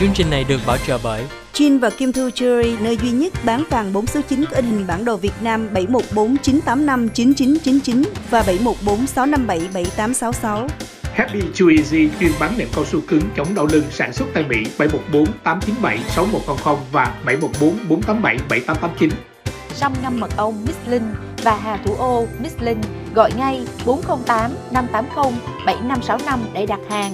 Chương trình này được bảo trợ bởi Chin và Kim Thu Jewelry, nơi duy nhất bán vàng 4 số 9 có in hình bản đồ Việt Nam 7149859999 và 7146577866. Happy Chew Easy chuyên bán nệm cao su cứng chống đau lưng sản xuất tại Mỹ 714 897 6100 và 714 487 7889. Sâm ngâm mật ong Miss Linh và Hà Thủ Ô Miss Linh gọi ngay 408 580 7565 để đặt hàng.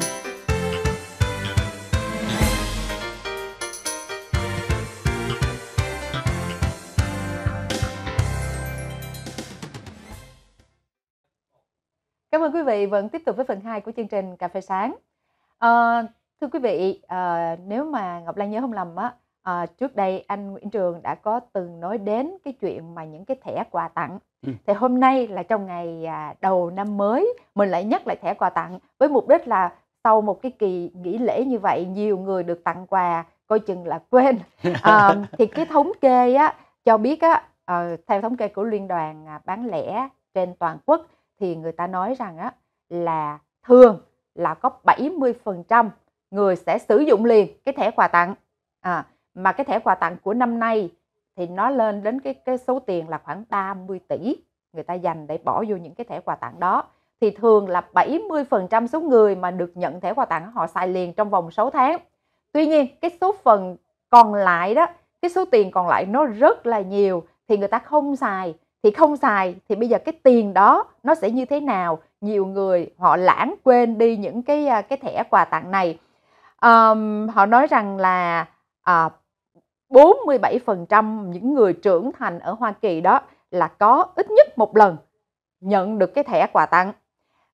ơn quý vị vẫn tiếp tục với phần 2 của chương trình Cà phê sáng. À, thưa quý vị, à, nếu mà Ngọc Lan nhớ không lầm á, à, trước đây anh Nguyễn Trường đã có từng nói đến cái chuyện mà những cái thẻ quà tặng. Ừ. Thì hôm nay là trong ngày à, đầu năm mới, mình lại nhắc lại thẻ quà tặng với mục đích là sau một cái kỳ nghỉ lễ như vậy, nhiều người được tặng quà, coi chừng là quên. À, thì cái thống kê á cho biết á, à, theo thống kê của liên đoàn à, bán lẻ trên toàn quốc thì người ta nói rằng á là thường là có 70% người sẽ sử dụng liền cái thẻ quà tặng à, mà cái thẻ quà tặng của năm nay thì nó lên đến cái cái số tiền là khoảng 30 tỷ người ta dành để bỏ vô những cái thẻ quà tặng đó thì thường là 70% số người mà được nhận thẻ quà tặng họ xài liền trong vòng 6 tháng. Tuy nhiên, cái số phần còn lại đó, cái số tiền còn lại nó rất là nhiều thì người ta không xài thì không xài thì bây giờ cái tiền đó nó sẽ như thế nào nhiều người họ lãng quên đi những cái à, cái thẻ quà tặng này um, họ nói rằng là uh, à, 47% những người trưởng thành ở Hoa Kỳ đó là có ít nhất một lần nhận được cái thẻ quà tặng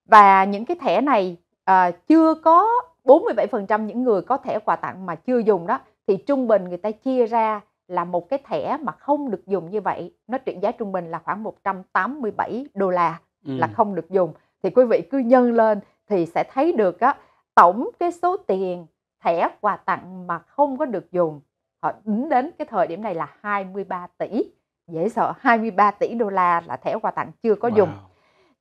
và những cái thẻ này uh, chưa có 47% những người có thẻ quà tặng mà chưa dùng đó thì trung bình người ta chia ra là một cái thẻ mà không được dùng như vậy nó trị giá trung bình là khoảng 187 đô la ừ. là không được dùng thì quý vị cứ nhân lên thì sẽ thấy được á tổng cái số tiền thẻ quà tặng mà không có được dùng họ tính đến cái thời điểm này là 23 tỷ dễ sợ 23 tỷ đô la là thẻ quà tặng chưa có wow. dùng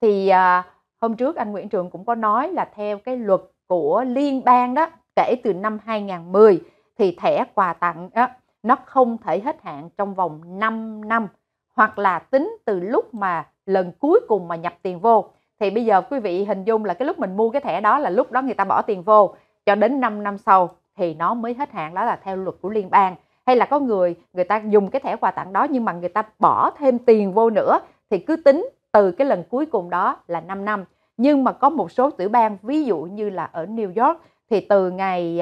thì à, hôm trước anh Nguyễn Trường cũng có nói là theo cái luật của liên bang đó kể từ năm 2010 thì thẻ quà tặng á, nó không thể hết hạn trong vòng 5 năm hoặc là tính từ lúc mà lần cuối cùng mà nhập tiền vô thì bây giờ quý vị hình dung là cái lúc mình mua cái thẻ đó là lúc đó người ta bỏ tiền vô cho đến 5 năm sau thì nó mới hết hạn đó là theo luật của liên bang hay là có người người ta dùng cái thẻ quà tặng đó nhưng mà người ta bỏ thêm tiền vô nữa thì cứ tính từ cái lần cuối cùng đó là 5 năm nhưng mà có một số tiểu bang ví dụ như là ở New York thì từ ngày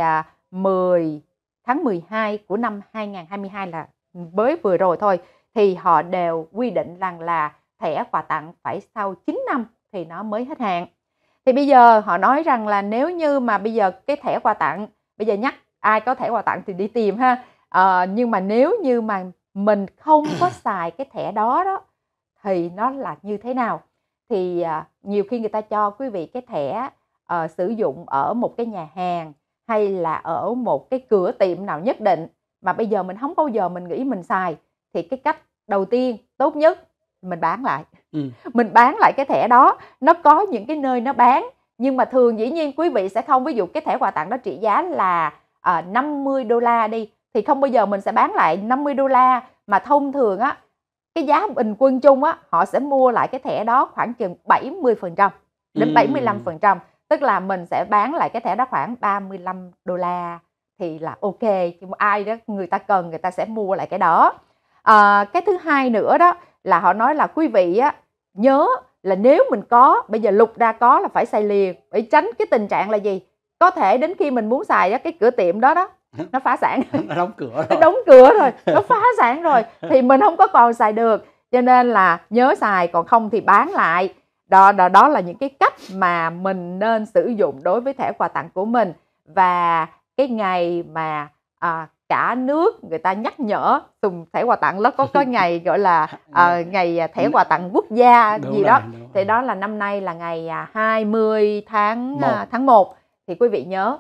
10 à, tháng 12 của năm 2022 là mới vừa rồi thôi thì họ đều quy định rằng là thẻ quà tặng phải sau 9 năm thì nó mới hết hạn. Thì bây giờ họ nói rằng là nếu như mà bây giờ cái thẻ quà tặng bây giờ nhắc ai có thẻ quà tặng thì đi tìm ha. À, nhưng mà nếu như mà mình không có xài cái thẻ đó đó thì nó là như thế nào? Thì à, nhiều khi người ta cho quý vị cái thẻ à, sử dụng ở một cái nhà hàng hay là ở một cái cửa tiệm nào nhất định mà bây giờ mình không bao giờ mình nghĩ mình xài thì cái cách đầu tiên tốt nhất mình bán lại ừ. mình bán lại cái thẻ đó nó có những cái nơi nó bán nhưng mà thường dĩ nhiên quý vị sẽ không ví dụ cái thẻ quà tặng đó trị giá là uh, ờ, 50 đô la đi thì không bao giờ mình sẽ bán lại 50 đô la mà thông thường á cái giá bình quân chung á họ sẽ mua lại cái thẻ đó khoảng chừng 70 phần trăm đến 75 ừ tức là mình sẽ bán lại cái thẻ đó khoảng 35 đô la thì là ok ai đó người ta cần người ta sẽ mua lại cái đó à, cái thứ hai nữa đó là họ nói là quý vị á, nhớ là nếu mình có bây giờ lục ra có là phải xài liền để tránh cái tình trạng là gì có thể đến khi mình muốn xài á, cái cửa tiệm đó đó nó phá sản nó đóng cửa rồi. nó đóng cửa rồi nó phá sản rồi thì mình không có còn xài được cho nên là nhớ xài còn không thì bán lại đó đó đó là những cái cách mà mình nên sử dụng đối với thẻ quà tặng của mình và cái ngày mà à, cả nước người ta nhắc nhở dùng thẻ quà tặng nó có có ngày gọi là uh, ngày thẻ quà tặng quốc gia đúng gì rồi, đó thì đó là năm nay là ngày 20 à, tháng 1. À, tháng 1 thì quý vị nhớ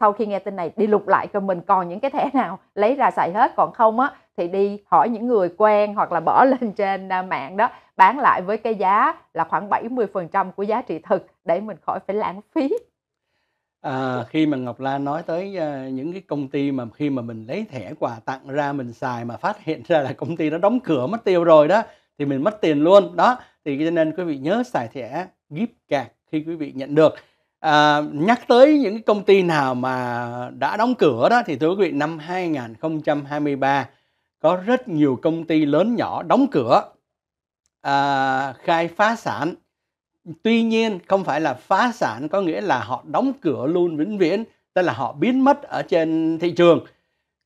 sau khi nghe tin này đi lục lại cho mình còn những cái thẻ nào lấy ra xài hết còn không á thì đi hỏi những người quen hoặc là bỏ lên trên mạng đó bán lại với cái giá là khoảng 70% của giá trị thực để mình khỏi phải lãng phí. À, khi mà Ngọc Lan nói tới uh, những cái công ty mà khi mà mình lấy thẻ quà tặng ra mình xài mà phát hiện ra là công ty đó đóng cửa mất tiêu rồi đó thì mình mất tiền luôn đó thì cho nên quý vị nhớ xài thẻ gift card khi quý vị nhận được à, nhắc tới những cái công ty nào mà đã đóng cửa đó thì thưa quý vị năm 2023 có rất nhiều công ty lớn nhỏ đóng cửa à, khai phá sản tuy nhiên không phải là phá sản có nghĩa là họ đóng cửa luôn vĩnh viễn tức là họ biến mất ở trên thị trường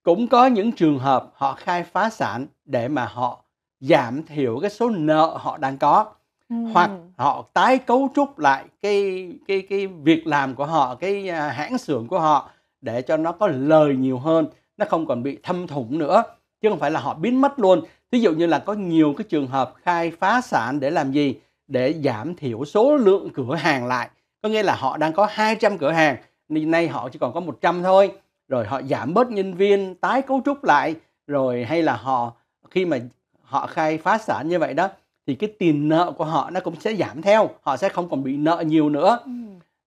cũng có những trường hợp họ khai phá sản để mà họ giảm thiểu cái số nợ họ đang có ừ. hoặc họ tái cấu trúc lại cái cái cái việc làm của họ cái à, hãng xưởng của họ để cho nó có lời nhiều hơn nó không còn bị thâm thủng nữa chứ không phải là họ biến mất luôn Ví dụ như là có nhiều cái trường hợp khai phá sản để làm gì? Để giảm thiểu số lượng cửa hàng lại. Có nghĩa là họ đang có 200 cửa hàng, nay họ chỉ còn có 100 thôi. Rồi họ giảm bớt nhân viên, tái cấu trúc lại. Rồi hay là họ khi mà họ khai phá sản như vậy đó thì cái tiền nợ của họ nó cũng sẽ giảm theo họ sẽ không còn bị nợ nhiều nữa ừ.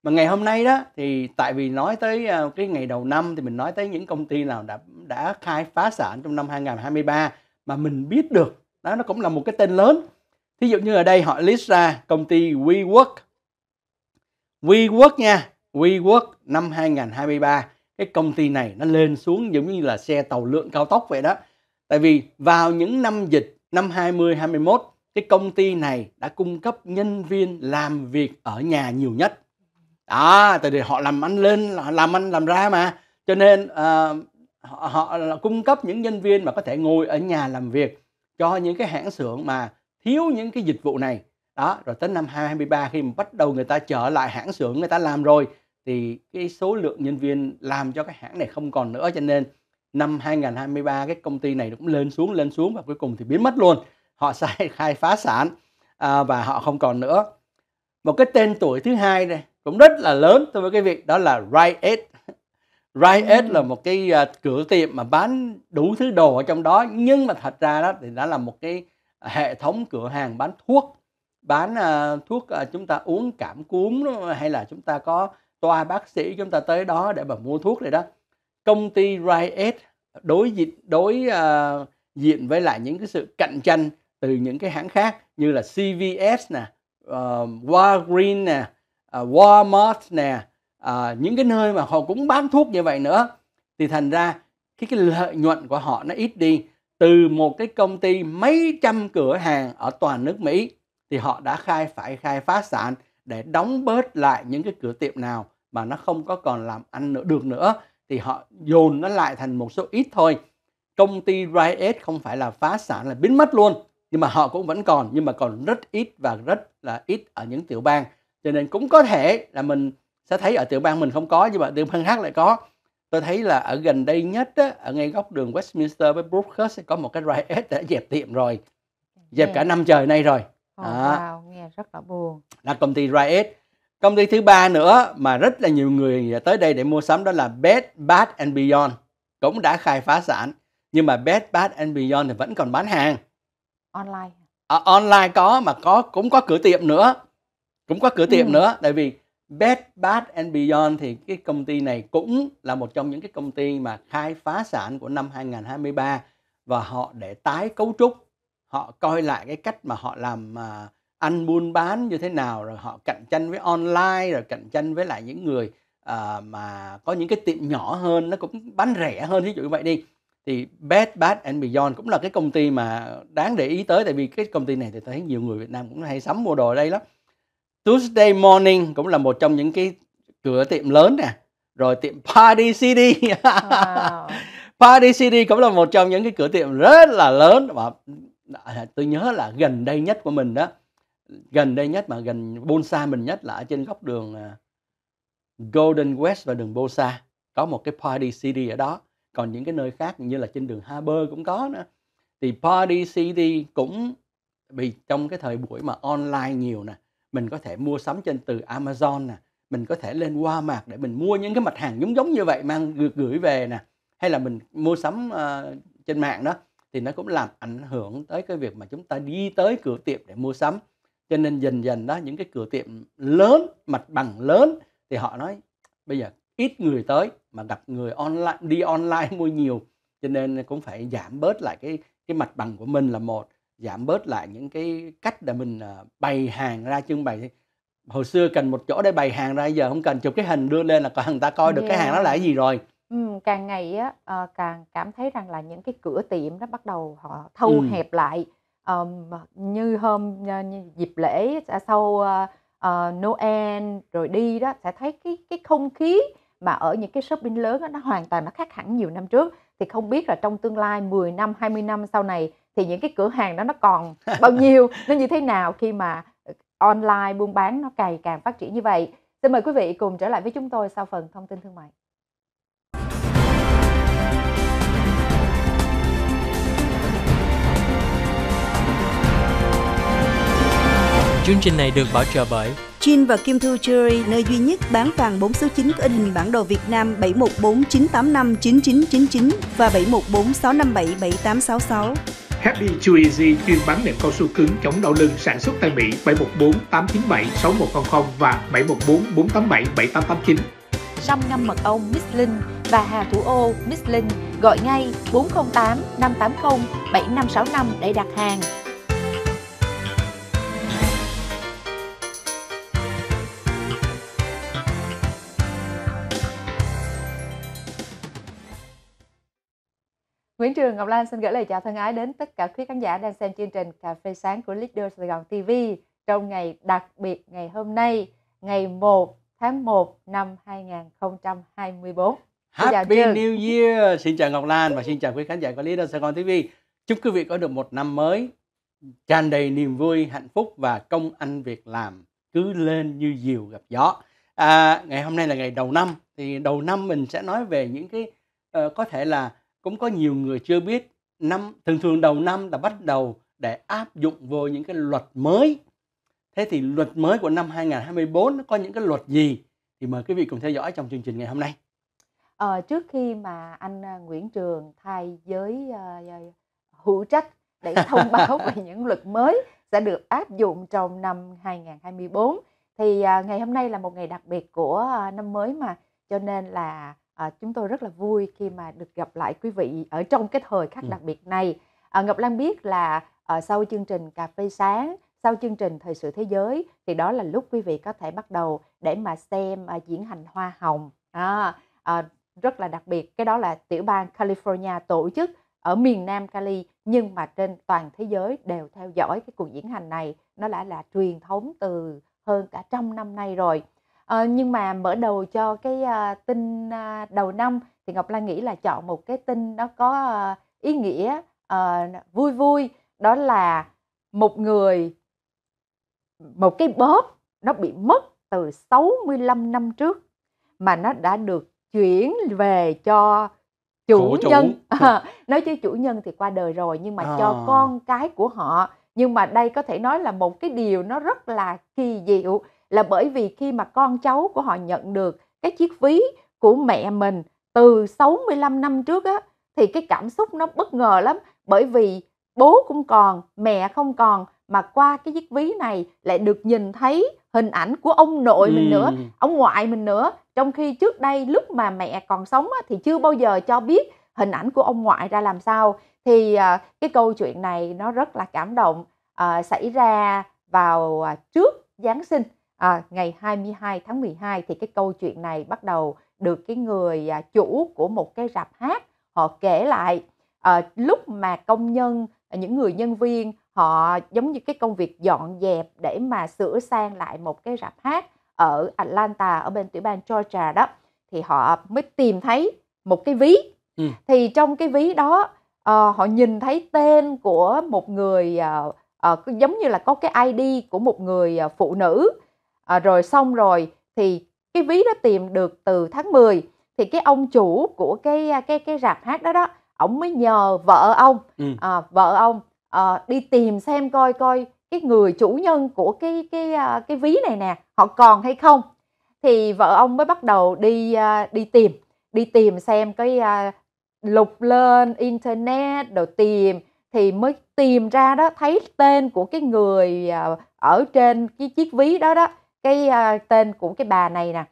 mà ngày hôm nay đó thì tại vì nói tới à, cái ngày đầu năm thì mình nói tới những công ty nào đã đã khai phá sản trong năm 2023 mà mình biết được đó nó cũng là một cái tên lớn thí dụ như ở đây họ list ra công ty WeWork WeWork nha WeWork năm 2023 cái công ty này nó lên xuống giống như là xe tàu lượn cao tốc vậy đó tại vì vào những năm dịch năm 20 21 cái công ty này đã cung cấp nhân viên làm việc ở nhà nhiều nhất đó tại vì họ làm ăn lên làm ăn làm ra mà cho nên uh, họ, là cung cấp những nhân viên mà có thể ngồi ở nhà làm việc cho những cái hãng xưởng mà thiếu những cái dịch vụ này đó rồi tới năm 2023 khi mà bắt đầu người ta trở lại hãng xưởng người ta làm rồi thì cái số lượng nhân viên làm cho cái hãng này không còn nữa cho nên năm 2023 cái công ty này cũng lên xuống lên xuống và cuối cùng thì biến mất luôn họ sai khai phá sản à, và họ không còn nữa một cái tên tuổi thứ hai này cũng rất là lớn tôi với cái việc đó là Rite Right Edge là một cái à, cửa tiệm mà bán đủ thứ đồ ở trong đó nhưng mà thật ra đó thì đã là một cái hệ thống cửa hàng bán thuốc bán uh, thuốc uh, chúng ta uống cảm cúm hay là chúng ta có toa bác sĩ chúng ta tới đó để mà mua thuốc này đó công ty Right Edge đối diện đối uh, diện với lại những cái sự cạnh tranh từ những cái hãng khác như là CVS nè, uh, Walgreens nè, uh, Walmart nè, à, những cái nơi mà họ cũng bán thuốc như vậy nữa thì thành ra cái cái lợi nhuận của họ nó ít đi từ một cái công ty mấy trăm cửa hàng ở toàn nước Mỹ thì họ đã khai phải khai phá sản để đóng bớt lại những cái cửa tiệm nào mà nó không có còn làm ăn nữa được nữa thì họ dồn nó lại thành một số ít thôi công ty Riot không phải là phá sản là biến mất luôn nhưng mà họ cũng vẫn còn nhưng mà còn rất ít và rất là ít ở những tiểu bang cho nên cũng có thể là mình sẽ thấy ở tiểu bang mình không có nhưng mà tiểu bang khác lại có tôi thấy là ở gần đây nhất á, ở ngay góc đường Westminster với Brookhurst sẽ có một cái riot đã dẹp tiệm rồi dẹp cả năm trời nay rồi oh, à. wow, nghe rất là buồn là công ty riot công ty thứ ba nữa mà rất là nhiều người tới đây để mua sắm đó là Bed Bath and Beyond cũng đã khai phá sản nhưng mà Bed Bath and Beyond thì vẫn còn bán hàng online à, online có mà có cũng có cửa tiệm nữa cũng có cửa tiệm ừ. nữa tại vì Bed Bath and Beyond thì cái công ty này cũng là một trong những cái công ty mà khai phá sản của năm 2023 và họ để tái cấu trúc, họ coi lại cái cách mà họ làm à, ăn buôn bán như thế nào rồi họ cạnh tranh với online rồi cạnh tranh với lại những người à, mà có những cái tiệm nhỏ hơn nó cũng bán rẻ hơn ví dụ như vậy đi thì Bed Bath and Beyond cũng là cái công ty mà đáng để ý tới tại vì cái công ty này thì thấy nhiều người Việt Nam cũng hay sắm mua đồ ở đây lắm Tuesday Morning cũng là một trong những cái cửa tiệm lớn nè rồi tiệm Party City wow. Party City cũng là một trong những cái cửa tiệm rất là lớn và tôi nhớ là gần đây nhất của mình đó gần đây nhất mà gần Bonsa mình nhất là ở trên góc đường à, Golden West và đường Bosa có một cái Party City ở đó còn những cái nơi khác như là trên đường Harbor cũng có nữa thì Party City cũng bị trong cái thời buổi mà online nhiều nè mình có thể mua sắm trên từ Amazon nè mình có thể lên Walmart để mình mua những cái mặt hàng giống giống như vậy mang gửi, gửi về nè hay là mình mua sắm uh, trên mạng đó thì nó cũng làm ảnh hưởng tới cái việc mà chúng ta đi tới cửa tiệm để mua sắm cho nên dần dần đó những cái cửa tiệm lớn mặt bằng lớn thì họ nói bây giờ ít người tới mà gặp người online đi online mua nhiều cho nên cũng phải giảm bớt lại cái cái mặt bằng của mình là một giảm bớt lại những cái cách để mình ờ, bày hàng ra trưng bày hồi xưa cần một chỗ để bày hàng ra giờ không cần chụp cái hình đưa lên là người ta coi được yeah. cái hàng đó là cái gì rồi ừ, càng ngày á ờ, càng cảm thấy rằng là những cái cửa tiệm nó bắt đầu họ thâu ừ. hẹp lại um, như hôm ờ, như dịp lễ sau uh, uh, Noel rồi đi đó sẽ thấy cái cái không khí mà ở những cái shopping lớn đó, nó hoàn toàn nó khác hẳn nhiều năm trước thì không biết là trong tương lai 10 năm 20 năm sau này thì những cái cửa hàng đó nó còn bao nhiêu nó như thế nào khi mà ờ, online buôn bán nó ngày càng phát triển như vậy xin mời quý vị cùng trở lại với chúng tôi sau phần thông tin thương mại Chương trình này được bảo trợ bởi Chin và Kim Thu Jewelry, nơi duy nhất bán vàng 4 số 9 có in hình bản đồ Việt Nam 7149859999 và 7146577866. Happy Chewy chuyên bán nệm cao su cứng chống đau lưng sản xuất tại Mỹ 714 897 6100 và 714 487 7889. Sâm ngâm mật ong Miss Linh và Hà Thủ Ô Miss Linh gọi ngay 408 580 7565 để đặt hàng. Nguyễn Trường Ngọc Lan xin gửi lời chào thân ái đến tất cả quý khán giả đang xem chương trình Cà phê sáng của Leader Sài Gòn TV trong ngày đặc biệt ngày hôm nay, ngày 1 tháng 1 năm 2024. Happy New Year! Xin chào Ngọc Lan và xin chào quý khán giả của Leader Sài Gòn TV. Chúc quý vị có được một năm mới tràn đầy niềm vui, hạnh phúc và công ăn việc làm cứ lên như diều gặp gió. À, ngày hôm nay là ngày đầu năm thì đầu năm mình sẽ nói về những cái uh, có thể là cũng có nhiều người chưa biết năm thường thường đầu năm là bắt đầu để áp dụng vô những cái luật mới thế thì luật mới của năm 2024 nó có những cái luật gì thì mời quý vị cùng theo dõi trong chương trình ngày hôm nay à, trước khi mà anh à, Nguyễn Trường thay giới uh, à, à, hữu trách để thông báo về những luật mới sẽ được áp dụng trong năm 2024 thì uh, ngày hôm nay là một ngày đặc biệt của uh, năm mới mà cho nên là À, chúng tôi rất là vui khi mà được gặp lại quý vị ở trong cái thời khắc ừ. đặc biệt này. À, Ngọc Lan biết là à, sau chương trình cà phê sáng, sau chương trình thời sự thế giới thì đó là lúc quý vị có thể bắt đầu để mà xem à, diễn hành hoa hồng. À, à, rất là đặc biệt, cái đó là tiểu bang California tổ chức ở miền Nam Cali nhưng mà trên toàn thế giới đều theo dõi cái cuộc diễn hành này nó đã là truyền thống từ hơn cả trăm năm nay rồi Ờ, nhưng mà mở đầu cho cái, a, ờ, tin, a, à, đầu năm thì Ngọc Lan nghĩ là chọn một cái tin nó có, a, ờ, ý nghĩa, ờ, vui vui, đó là một người một cái bóp nó bị mất từ 65 năm trước mà nó đã được chuyển về cho chủ, Của nhân. Ờ, nói chứ chủ nhân thì qua đời rồi nhưng mà À. cho con cái của họ. Nhưng mà đây có thể nói là một cái điều nó rất là kỳ diệu là bởi vì khi mà con cháu của họ nhận được cái chiếc ví của mẹ mình từ 65 năm trước á thì cái cảm xúc nó bất ngờ lắm bởi vì bố cũng còn, mẹ không còn mà qua cái chiếc ví này lại được nhìn thấy hình ảnh của ông nội ừ. mình nữa, ông ngoại mình nữa, trong khi trước đây lúc mà mẹ còn sống á, thì chưa bao giờ cho biết hình ảnh của ông ngoại ra làm sao thì à, cái câu chuyện này nó rất là cảm động à, xảy ra vào à, trước Giáng sinh à, ngày 22 tháng 12 thì cái câu chuyện này bắt đầu được cái người à, chủ của một cái rạp hát họ kể lại à, lúc mà công nhân à, những người nhân viên họ giống như cái công việc dọn dẹp để mà sửa sang lại một cái rạp hát ở Atlanta ở bên tiểu bang Georgia đó thì họ mới tìm thấy một cái ví ừ. thì trong cái ví đó uh, họ nhìn thấy tên của một người uh, uh, giống như là có cái ID của một người uh, phụ nữ à, rồi xong rồi thì cái ví đó tìm được từ tháng 10 thì cái ông chủ của cái cái cái rạp hát đó đó ổng mới nhờ vợ ông ừ. à, vợ ông à, đi tìm xem coi coi cái người chủ nhân của cái cái cái ví này nè họ còn hay không thì vợ ông mới bắt đầu đi đi tìm đi tìm xem cái lục lên internet rồi tìm thì mới tìm ra đó thấy tên của cái người à, ở trên cái chiếc ví đó đó cái uh, tên của cái bà này nè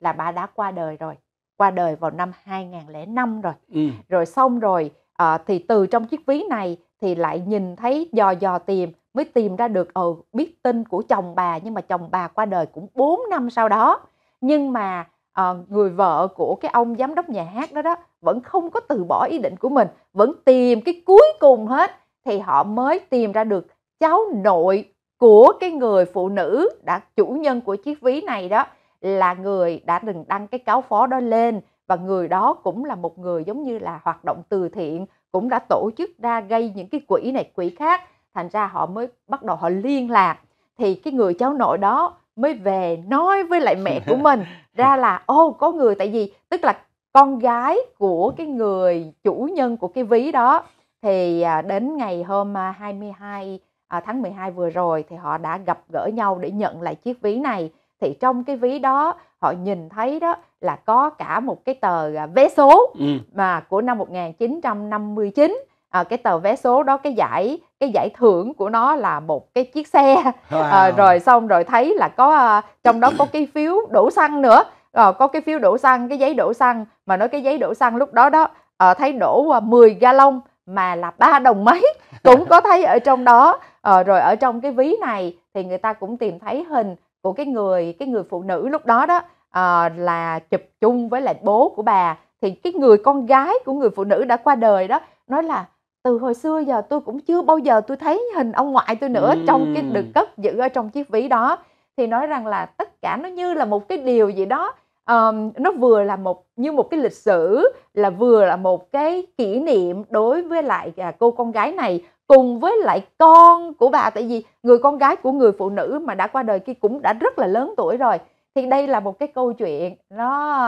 là bà đã qua đời rồi qua đời vào năm 2005 rồi ừ. rồi xong rồi uh, thì từ trong chiếc ví này thì lại nhìn thấy dò dò tìm mới tìm ra được ừ, biết tin của chồng bà nhưng mà chồng bà qua đời cũng 4 năm sau đó nhưng mà uh, người vợ của cái ông giám đốc nhà hát đó đó vẫn không có từ bỏ ý định của mình vẫn tìm cái cuối cùng hết thì họ mới tìm ra được cháu nội của cái người phụ nữ đã chủ nhân của chiếc ví này đó là người đã từng đăng cái cáo phó đó lên và người đó cũng là một người giống như là hoạt động từ thiện cũng đã tổ chức ra gây những cái quỹ này quỹ khác thành ra họ mới bắt đầu họ liên lạc thì cái người cháu nội đó mới về nói với lại mẹ của mình ra là ô oh, có người tại vì tức là con gái của cái người chủ nhân của cái ví đó thì à, đến ngày hôm 22 à, à, tháng 12 vừa rồi thì họ đã gặp gỡ nhau để nhận lại chiếc ví này thì trong cái ví đó họ nhìn thấy đó là có cả một cái tờ à, vé số ừ. mà của năm 1959 à, cái tờ vé số đó cái giải cái giải thưởng của nó là một cái chiếc xe wow. à, rồi xong rồi thấy là có à, trong đó có cái phiếu đổ xăng nữa à, có cái phiếu đổ xăng cái giấy đổ xăng mà nói cái giấy đổ xăng lúc đó đó à, thấy đổ à, ga lông mà là ba đồng mấy cũng có thấy ở trong đó à, rồi ở trong cái ví này thì người ta cũng tìm thấy hình của cái người cái người phụ nữ lúc đó đó à, là chụp chung với lại bố của bà thì cái người con gái của người phụ nữ đã qua đời đó nói là từ hồi xưa giờ tôi cũng chưa bao giờ tôi thấy hình ông ngoại tôi nữa ừ. trong cái được cất giữ ở trong chiếc ví đó thì nói rằng là tất cả nó như là một cái điều gì đó um, nó vừa là một như một cái lịch sử là vừa là một cái kỷ niệm đối với lại à, cô con gái này cùng với lại con của bà tại vì người con gái của người phụ nữ mà đã qua đời kia cũng đã rất là lớn tuổi rồi thì đây là một cái câu chuyện nó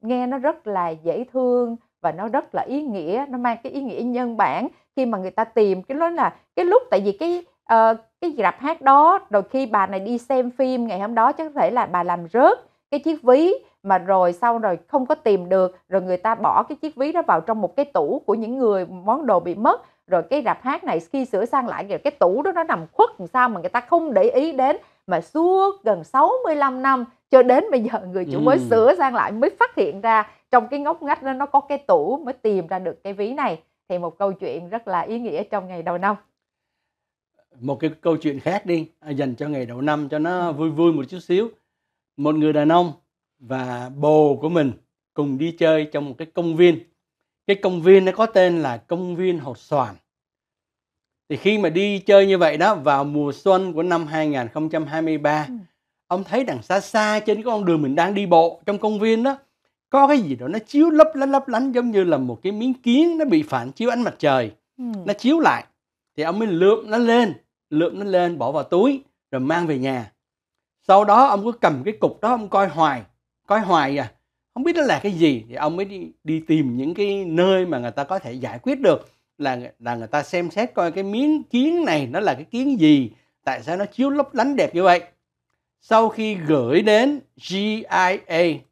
nghe nó rất là dễ thương và nó rất là ý nghĩa nó mang cái ý nghĩa nhân bản khi mà người ta tìm cái đó là cái lúc tại vì cái uh, cái rạp hát đó rồi khi bà này đi xem phim ngày hôm đó chắc có thể là bà làm rớt cái chiếc ví mà rồi sau rồi không có tìm được rồi người ta bỏ cái chiếc ví đó vào trong một cái tủ của những người món đồ bị mất rồi cái rạp hát này khi sửa sang lại rồi cái tủ đó nó nằm khuất làm sao mà người ta không để ý đến mà suốt gần 65 năm cho đến bây giờ người chủ mới ừ. sửa sang lại mới phát hiện ra trong cái ngóc ngách đó nó có cái tủ mới tìm ra được cái ví này thì một câu chuyện rất là ý nghĩa trong ngày đầu năm một cái câu chuyện khác đi à, dành cho ngày đầu năm cho nó vui vui một chút xíu một người đàn ông và bồ của mình cùng đi chơi trong một cái công viên cái công viên nó có tên là công viên Hột Xoàn thì khi mà đi chơi như vậy đó vào mùa xuân của năm 2023 ừ. ông thấy đằng xa xa trên con đường mình đang đi bộ trong công viên đó có cái gì đó nó chiếu lấp lánh lấp lánh giống như là một cái miếng kiến nó bị phản chiếu ánh mặt trời ừ. nó chiếu lại thì ông mới lượm nó lên lượm nó lên bỏ vào túi rồi mang về nhà sau đó ông cứ cầm cái cục đó ông coi hoài coi hoài à không biết nó là cái gì thì ông mới đi, đi tìm những cái nơi mà người ta có thể giải quyết được là là người ta xem xét coi cái miếng kiến này nó là cái kiến gì tại sao nó chiếu lấp lánh đẹp như vậy sau khi gửi đến GIA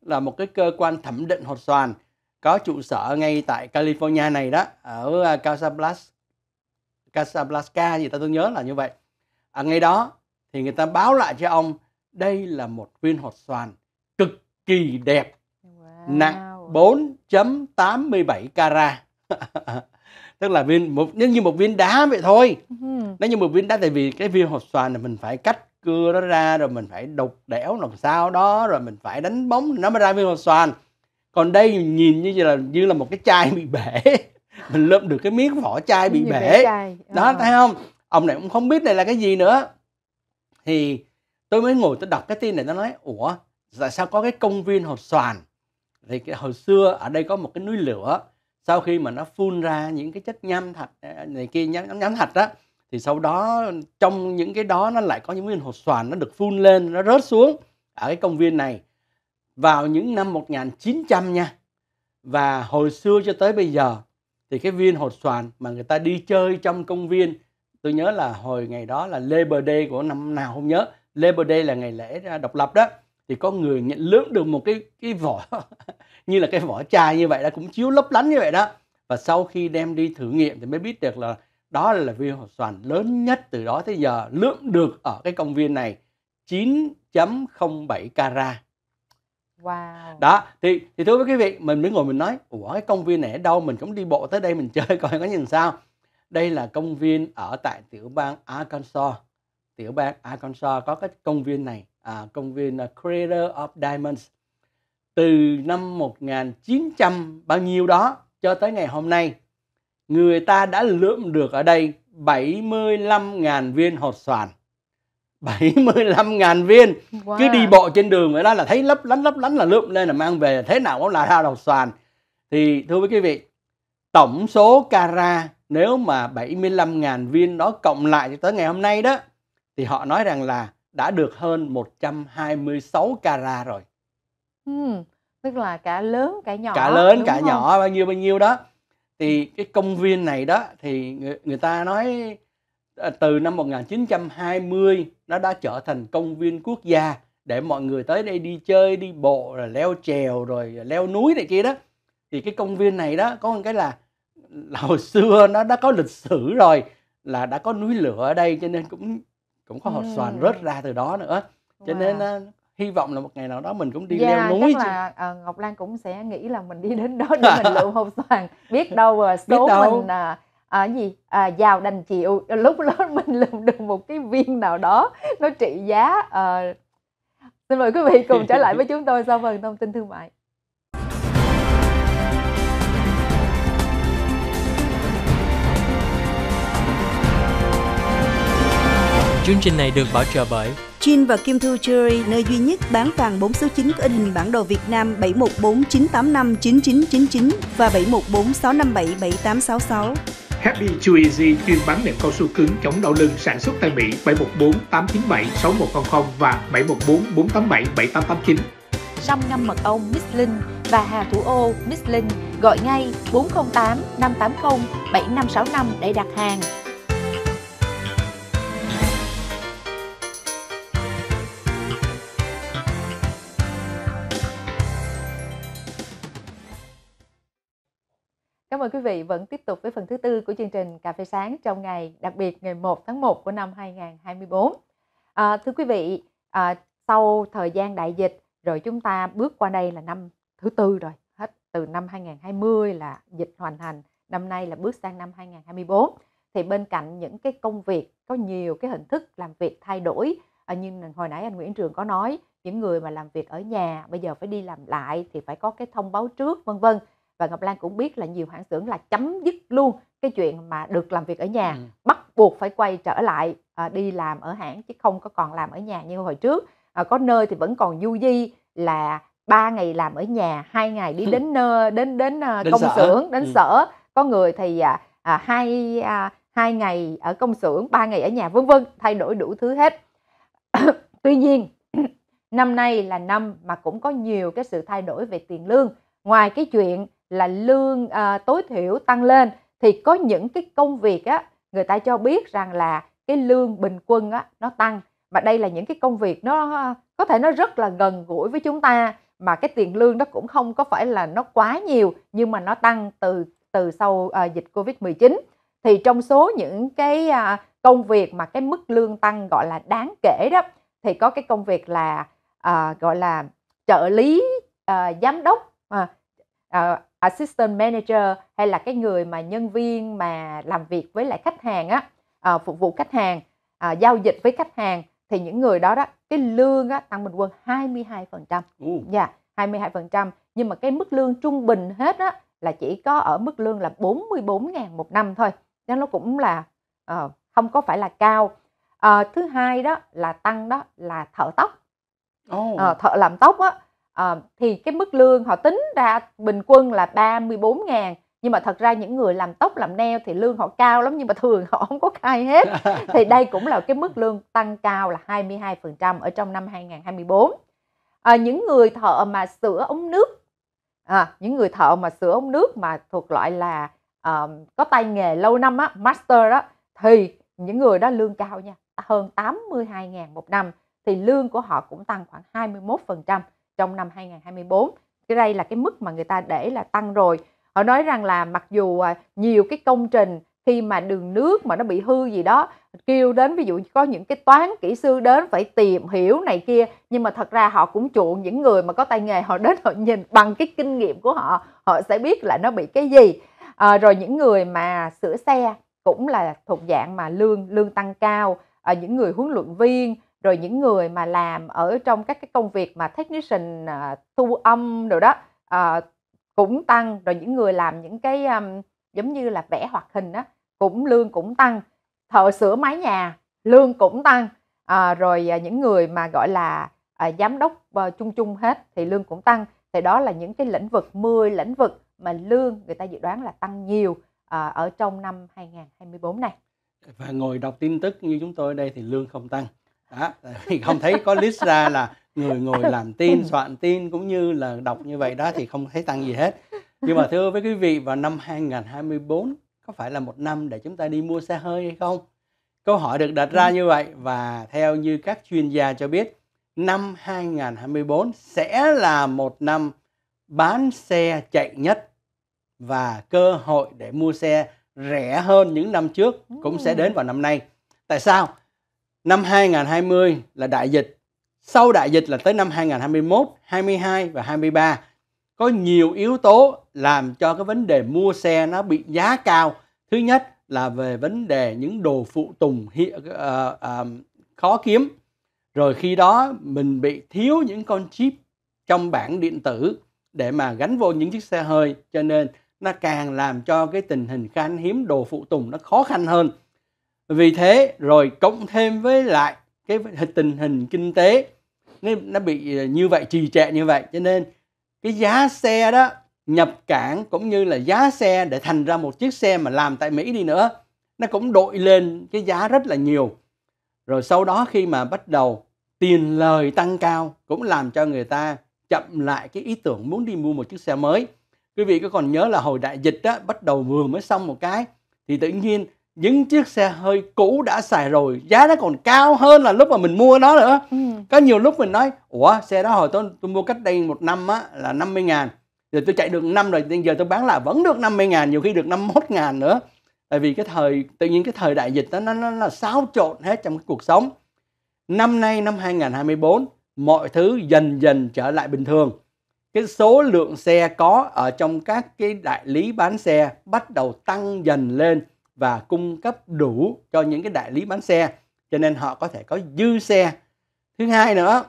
là một cái cơ quan thẩm định hột xoàn có trụ sở ngay tại California này đó ở Casablanca à, Casablanca gì ta tôi nhớ là như vậy à, ngay đó thì người ta báo lại cho ông đây là một viên hột xoàn cực kỳ đẹp nặng 4.87 carat tức là viên một nếu như một viên đá vậy thôi ừ. nó như một viên đá tại vì cái viên hột xoàn là mình phải cắt cưa nó ra rồi mình phải đục đẽo làm sao đó rồi mình phải đánh bóng nó mới ra viên hột xoàn còn đây nhìn như là như là một cái chai bị bể mình lượm được cái miếng vỏ chai bị bể đó ờ. thấy không ông này cũng không biết đây là cái gì nữa thì tôi mới ngồi tôi đọc cái tin này tôi nói ủa tại sao có cái công viên hột xoàn thì cái hồi xưa ở đây có một cái núi lửa sau khi mà nó phun ra những cái chất nham thạch à, này kia nhám, nhám thạch đó thì sau đó trong những cái đó nó lại có những viên hột xoàn nó được phun lên nó rớt xuống ở cái công viên này vào những năm 1900 nha và hồi xưa cho tới bây giờ thì cái viên hột xoàn mà người ta đi chơi trong công viên tôi nhớ là hồi ngày đó là Labor Day của năm nào không nhớ Labor Day là ngày lễ độc lập đó thì có người nhận lướt được một cái cái vỏ như là cái vỏ chai như vậy đó cũng chiếu lấp lánh như vậy đó và sau khi đem đi thử nghiệm thì mới biết được là đó là viên hoàn toàn lớn nhất từ đó tới giờ lượng được ở cái công viên này 9.07 carat. Wow. Đó, thì thì thưa quý vị, mình mới ngồi mình nói, ủa cái công viên này ở đâu mình cũng đi bộ tới đây mình chơi coi có nhìn sao. Đây là công viên ở tại tiểu bang Arkansas. Tiểu bang Arkansas có cái công viên này à, công viên là Creator of Diamonds từ năm 1900 bao nhiêu đó cho tới ngày hôm nay người ta đã lượm được ở đây 75.000 viên hột xoàn 75.000 viên wow. cứ đi bộ trên đường vậy đó là thấy lấp lánh lấp lánh là lượm lên là mang về thế nào cũng là ra hột xoàn thì thưa quý vị tổng số cara nếu mà 75.000 viên đó cộng lại cho tới ngày hôm nay đó thì họ nói rằng là đã được hơn 126 cara rồi. Ừ, tức là cả lớn cả nhỏ. Cả lớn cả không? nhỏ bao nhiêu bao nhiêu đó. Thì cái công viên này đó thì người, người ta nói ờ, từ năm 1920 nó đã trở thành công viên quốc gia để mọi người tới đây đi chơi, đi bộ rồi leo trèo rồi leo núi này kia đó. Thì cái công viên này đó có một cái là, là hồi xưa nó đã có lịch sử rồi là đã có núi lửa ở đây cho nên cũng cũng có hột ừ. xoàn rớt ra từ đó nữa cho wow. nên uh, hy vọng là một ngày nào đó mình cũng đi yeah, dạ, leo núi chứ. là ờ, Ngọc Lan cũng sẽ nghĩ là mình đi đến đó để mình lượm hột xoàn biết đâu mà ờ, số đâu. mình à, à, gì à, giàu đành chịu lúc đó mình lượm được một cái viên nào đó nó trị giá à, xin mời quý vị cùng trở lại với chúng tôi sau phần thông tin thương mại Chương trình này được bảo trợ bởi Jin và Kim Thu Jewelry, nơi duy nhất bán vàng 4 số 9 có in hình bản đồ Việt Nam 7149859999 và 7146577866. Happy Chew Easy chuyên bán nệm cao su cứng chống đau lưng sản xuất tại Mỹ 7148976100 và 7144877889. 487 Sâm ngâm mật ong Miss Linh và Hà Thủ Ô Miss Linh gọi ngay 4085807565 để đặt hàng. mời quý vị vẫn tiếp tục với phần thứ tư của chương trình Cà phê sáng trong ngày đặc biệt ngày 1 tháng 1 của năm 2024. À, thưa quý vị, à, sau thời gian đại dịch rồi chúng ta bước qua đây là năm thứ tư rồi, hết từ năm 2020 là dịch hoàn thành, năm nay là bước sang năm 2024. Thì bên cạnh những cái công việc có nhiều cái hình thức làm việc thay đổi, à, như hồi nãy anh Nguyễn Trường có nói, những người mà làm việc ở nhà bây giờ phải đi làm lại thì phải có cái thông báo trước vân vân và ngọc lan cũng biết là nhiều hãng xưởng là chấm dứt luôn cái chuyện mà được làm việc ở nhà ừ. bắt buộc phải quay trở lại à, đi làm ở hãng chứ không có còn làm ở nhà như hồi trước à, có nơi thì vẫn còn du di là ba ngày làm ở nhà hai ngày đi ừ. đến nơi đến đến, à, đến công sở. xưởng đến ừ. sở có người thì à, à, hai à, hai ngày ở công xưởng ba ngày ở nhà vân vân thay đổi đủ thứ hết tuy nhiên năm nay là năm mà cũng có nhiều cái sự thay đổi về tiền lương ngoài cái chuyện là lương à, tối thiểu tăng lên thì có những cái công việc á người ta cho biết rằng là cái lương bình quân á nó tăng và đây là những cái công việc nó à, có thể nó rất là gần gũi với chúng ta mà cái tiền lương đó cũng không có phải là nó quá nhiều nhưng mà nó tăng từ từ sau à, dịch covid 19 thì trong số những cái à, công việc mà cái mức lương tăng gọi là đáng kể đó thì có cái công việc là à, gọi là trợ lý à, giám đốc à, à, assistant manager hay là cái người mà nhân viên mà làm việc với lại khách hàng á à, phục vụ khách hàng à, giao dịch với khách hàng thì những người đó đó cái lương á, tăng bình quân 22 phần trăm dạ 22 phần trăm nhưng mà cái mức lương trung bình hết á, là chỉ có ở mức lương là 44 ngàn một năm thôi nên nó cũng là uh, không có phải là cao uh, thứ hai đó là tăng đó là thợ tóc oh. uh, thợ làm tóc á, à, thì cái mức lương họ tính ra bình quân là 34 ngàn nhưng mà thật ra những người làm tóc làm neo thì lương họ cao lắm nhưng mà thường họ không có khai hết thì đây cũng là cái mức lương tăng cao là 22% ở trong năm 2024 à, ờ, những người thợ mà sửa ống nước à, những người thợ mà sửa ống nước mà thuộc loại là uh, có tay nghề lâu năm á master đó thì những người đó lương cao nha hơn 82 ngàn một năm thì lương của họ cũng tăng khoảng 21% trong năm 2024 cái đây là cái mức mà người ta để là tăng rồi họ nói rằng là mặc dù à, nhiều cái công trình khi mà đường nước mà nó bị hư gì đó kêu đến ví dụ có những cái toán kỹ sư đến phải tìm hiểu này kia nhưng mà thật ra họ cũng chuộng những người mà có tay nghề họ đến họ nhìn bằng cái kinh nghiệm của họ họ sẽ biết là nó bị cái gì à, rồi những người mà sửa xe cũng là thuộc dạng mà lương lương tăng cao à, những người huấn luyện viên rồi những người mà làm ở trong các cái công việc mà technician uh, thu âm rồi đó uh, cũng tăng rồi những người làm những cái um, giống như là vẽ hoạt hình đó cũng lương cũng tăng thợ sửa mái nhà lương cũng tăng à, rồi à, những người mà gọi là à, giám đốc à, chung chung hết thì lương cũng tăng thì đó là những cái lĩnh vực 10 lĩnh vực mà lương người ta dự đoán là tăng nhiều ở trong năm 2024 này và ngồi đọc tin tức như chúng tôi ở đây thì lương không tăng đó thì không thấy có list ra là người ngồi làm tin ừ. soạn tin cũng như là đọc như vậy đó thì không thấy tăng gì hết nhưng mà thưa với quý vị vào năm 2024 có phải là một năm để chúng ta đi mua xe hơi hay không câu hỏi được đặt ra ừ. như vậy và theo như các chuyên gia cho biết năm 2024 sẽ là một năm bán xe chạy nhất và cơ hội để mua xe rẻ hơn những năm trước cũng sẽ ừ. đến vào năm nay. Tại sao? năm 2020 là đại dịch sau đại dịch là tới năm 2021 22 và 23 có nhiều yếu tố làm cho cái vấn đề mua xe nó bị giá cao thứ nhất là về vấn đề những đồ phụ tùng uh, uh, khó kiếm rồi khi đó mình bị thiếu những con chip trong bảng điện tử để mà gắn vô những chiếc xe hơi cho nên nó càng làm cho cái tình hình khan hiếm đồ phụ tùng nó khó khăn hơn vì thế rồi cộng thêm với lại cái tình hình kinh tế nên nó bị ờ, như vậy trì trệ như vậy cho nên cái giá xe đó nhập cảng cũng như là giá xe để thành ra một chiếc xe mà làm tại Mỹ đi nữa nó cũng đội lên cái giá rất là nhiều rồi sau đó khi mà bắt đầu tiền lời tăng cao cũng làm cho người ta chậm lại cái ý tưởng muốn đi mua một chiếc xe mới quý vị có còn nhớ là hồi đại dịch đó bắt đầu vừa mới xong một cái thì tự nhiên những chiếc xe hơi cũ đã xài rồi giá nó còn cao hơn là lúc mà mình mua nó nữa ừ. có nhiều lúc mình nói ủa xe đó hồi tôi, tôi mua cách đây một năm á là 50 ngàn giờ tôi chạy được năm rồi giờ tôi bán lại vẫn được 50 ngàn nhiều khi được 51 ngàn nữa tại vì cái thời tự nhiên cái thời đại dịch đó, nó nó là xáo trộn hết trong cái cuộc sống năm nay năm 2024 mọi thứ dần dần trở lại bình thường cái số lượng xe có ở trong các cái đại lý bán xe bắt đầu tăng dần lên và cung cấp đủ cho những cái đại lý bán xe cho nên họ có thể có dư xe thứ hai nữa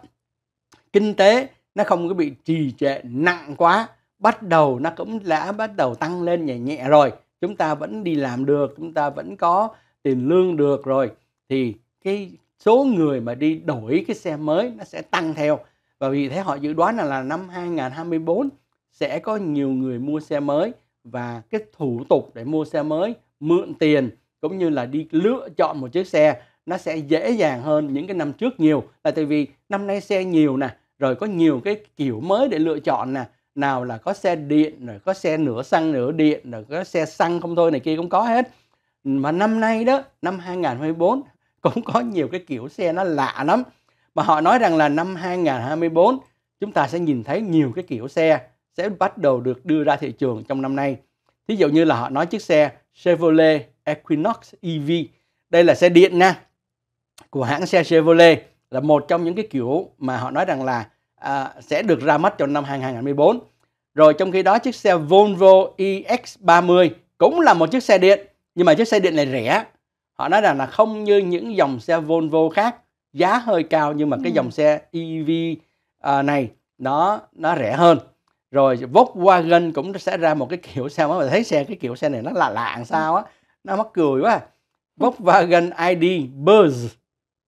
kinh tế nó không có bị trì trệ nặng quá bắt đầu nó cũng đã bắt đầu tăng lên nhẹ nhẹ rồi chúng ta vẫn đi làm được chúng ta vẫn có tiền lương được rồi thì cái số người mà đi đổi cái xe mới nó sẽ tăng theo và vì thế họ dự đoán là, là năm 2024 sẽ có nhiều người mua xe mới và cái thủ tục để mua xe mới mượn tiền cũng như là đi lựa chọn một chiếc xe nó sẽ dễ dàng hơn những cái năm trước nhiều là tại vì năm nay xe nhiều nè rồi có nhiều cái kiểu mới để lựa chọn nè nào là có xe điện rồi có xe nửa xăng nửa điện rồi có xe xăng không thôi này kia cũng có hết mà năm nay đó năm 2024 cũng có nhiều cái kiểu xe nó lạ lắm mà họ nói rằng là năm 2024 chúng ta sẽ nhìn thấy nhiều cái kiểu xe sẽ bắt đầu được đưa ra thị trường trong năm nay thí dụ như là họ nói chiếc xe Chevrolet Equinox EV. Đây là xe điện nha của hãng xe Chevrolet là một trong những cái kiểu mà họ nói rằng là à, sẽ được ra mắt trong năm 2014. Rồi trong khi đó chiếc xe Volvo EX30 cũng là một chiếc xe điện nhưng mà chiếc xe điện này rẻ. Họ nói rằng là không như những dòng xe Volvo khác giá hơi cao nhưng mà cái ừ. dòng xe EV à, này nó nó rẻ hơn rồi Volkswagen cũng sẽ ra một cái kiểu xe mới mà thấy xe cái kiểu xe này nó lạ lạ sao á nó mắc cười quá Volkswagen ID Buzz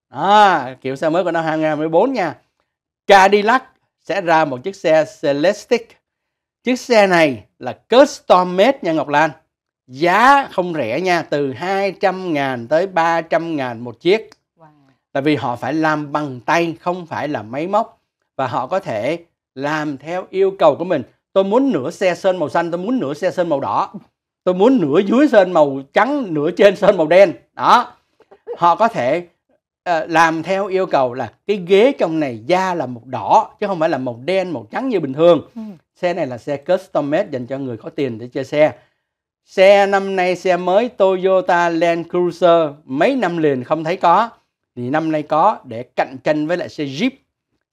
à, kiểu xe mới của năm 2014 nha Cadillac sẽ ra một chiếc xe Celestic chiếc xe này là custom made nha Ngọc Lan giá không rẻ nha từ 200 ngàn tới 300 ngàn một chiếc wow. tại vì họ phải làm bằng tay không phải là máy móc và họ có thể làm theo yêu cầu của mình tôi muốn nửa xe sơn màu xanh tôi muốn nửa xe sơn màu đỏ tôi muốn nửa dưới sơn màu trắng nửa trên sơn màu đen đó họ có thể uh, làm theo yêu cầu là cái ghế trong này da là màu đỏ chứ không phải là màu đen màu trắng như bình thường ừ. xe này là xe custom made dành cho người có tiền để chơi xe xe năm nay xe mới Toyota Land Cruiser mấy năm liền không thấy có thì năm nay có để cạnh tranh với lại xe Jeep